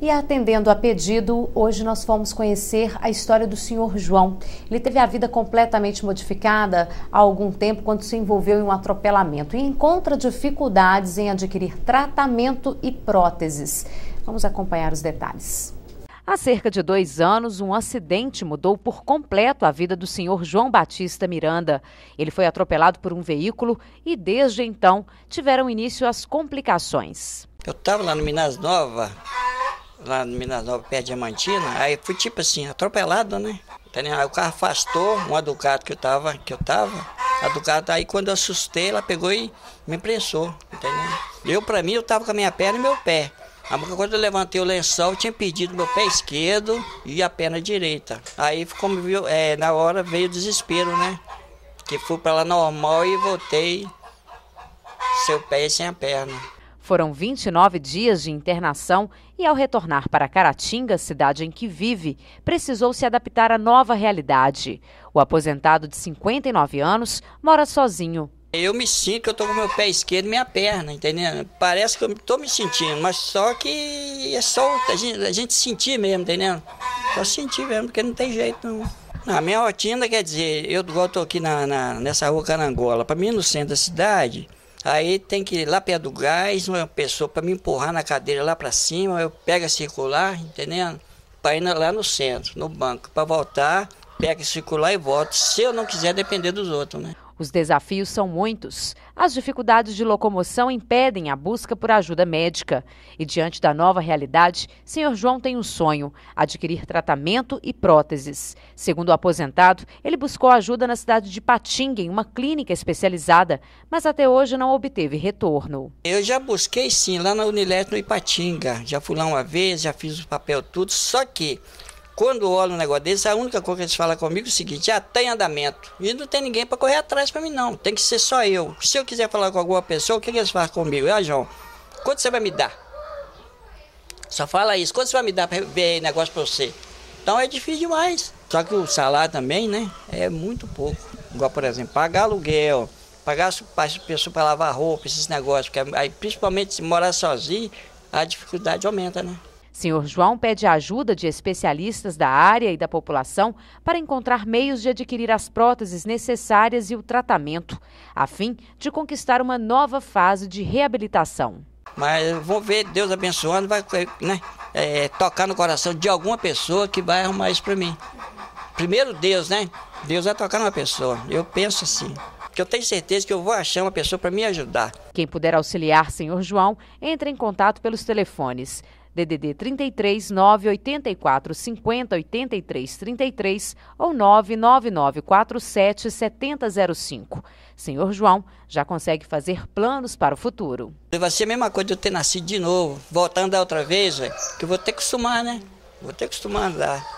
E atendendo a pedido, hoje nós fomos conhecer a história do senhor João. Ele teve a vida completamente modificada há algum tempo quando se envolveu em um atropelamento e encontra dificuldades em adquirir tratamento e próteses. Vamos acompanhar os detalhes. Há cerca de dois anos, um acidente mudou por completo a vida do senhor João Batista Miranda. Ele foi atropelado por um veículo e, desde então, tiveram início as complicações. Eu estava lá no Minas Nova, lá no Minas Novas, perto de Diamantina. Aí fui tipo assim, atropelado, né? Aí o carro afastou uma Ducato que eu tava, que eu tava. A Ducato, aí quando eu assustei, ela pegou e me prensou, entendeu? Eu, pra mim, eu tava com a minha perna e meu pé. A única quando eu levantei o lençol, eu tinha perdido meu pé esquerdo e a perna direita. Aí, como viu, é, na hora veio o desespero, né? Que fui pra lá normal e voltei seu pé sem a perna. Foram 29 dias de internação e, ao retornar para Caratinga, cidade em que vive, precisou se adaptar à nova realidade. O aposentado de 59 anos mora sozinho. Eu me sinto que eu estou com meu pé esquerdo e minha perna, entendeu? Parece que eu estou me sentindo, mas só que é só a gente, a gente sentir mesmo, entendeu? Só sentir mesmo, porque não tem jeito não. A minha rotina quer dizer, eu estou aqui na, na, nessa rua Carangola, para mim no centro da cidade, Aí tem que ir lá perto do gás, uma pessoa para me empurrar na cadeira lá para cima, eu pego a circular, entendendo? Para ir lá no centro, no banco, para voltar, pego a circular e volto. Se eu não quiser depender dos outros, né? Os desafios são muitos. As dificuldades de locomoção impedem a busca por ajuda médica. E diante da nova realidade, senhor João tem um sonho: adquirir tratamento e próteses. Segundo o aposentado, ele buscou ajuda na cidade de Patinga, em uma clínica especializada, mas até hoje não obteve retorno. Eu já busquei sim, lá na Unilet no Ipatinga. Já fui lá uma vez, já fiz o papel tudo, só que quando olha um negócio desse, a única coisa que eles falam comigo é o seguinte: já ah, tem andamento. E não tem ninguém para correr atrás para mim, não. Tem que ser só eu. Se eu quiser falar com alguma pessoa, o que, que eles falam comigo? Ah, João, quanto você vai me dar? Só fala isso. Quanto você vai me dar para ver negócio para você? Então é difícil demais. Só que o salário também, né? É muito pouco. Igual, por exemplo, pagar aluguel, pagar as pessoas para lavar roupa, esses negócios. Porque aí, principalmente se morar sozinho, a dificuldade aumenta, né? Senhor João pede ajuda de especialistas da área e da população para encontrar meios de adquirir as próteses necessárias e o tratamento, a fim de conquistar uma nova fase de reabilitação. Mas vou ver Deus abençoando, vai né, é, tocar no coração de alguma pessoa que vai arrumar isso para mim. Primeiro Deus, né? Deus vai tocar numa pessoa. Eu penso assim que eu tenho certeza que eu vou achar uma pessoa para me ajudar. Quem puder auxiliar Senhor João, entre em contato pelos telefones DDD 33 984 50 83 33 ou 47 7005. Senhor João já consegue fazer planos para o futuro. Vai ser a mesma coisa de eu ter nascido de novo, voltando da outra vez, véio, que eu vou ter que acostumar, né? Vou ter que acostumar a andar.